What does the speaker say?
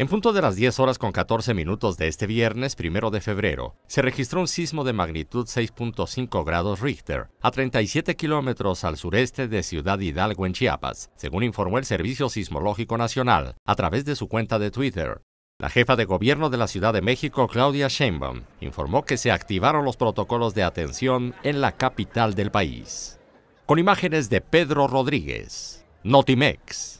En punto de las 10 horas con 14 minutos de este viernes, primero de febrero, se registró un sismo de magnitud 6.5 grados Richter, a 37 kilómetros al sureste de Ciudad Hidalgo, en Chiapas, según informó el Servicio Sismológico Nacional a través de su cuenta de Twitter. La jefa de gobierno de la Ciudad de México, Claudia Sheinbaum, informó que se activaron los protocolos de atención en la capital del país. Con imágenes de Pedro Rodríguez, Notimex.